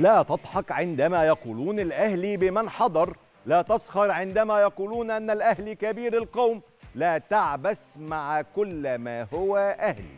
لا تضحك عندما يقولون الأهلي بمن حضر لا تسخر عندما يقولون أن الأهلي كبير القوم لا تعبس مع كل ما هو أهلي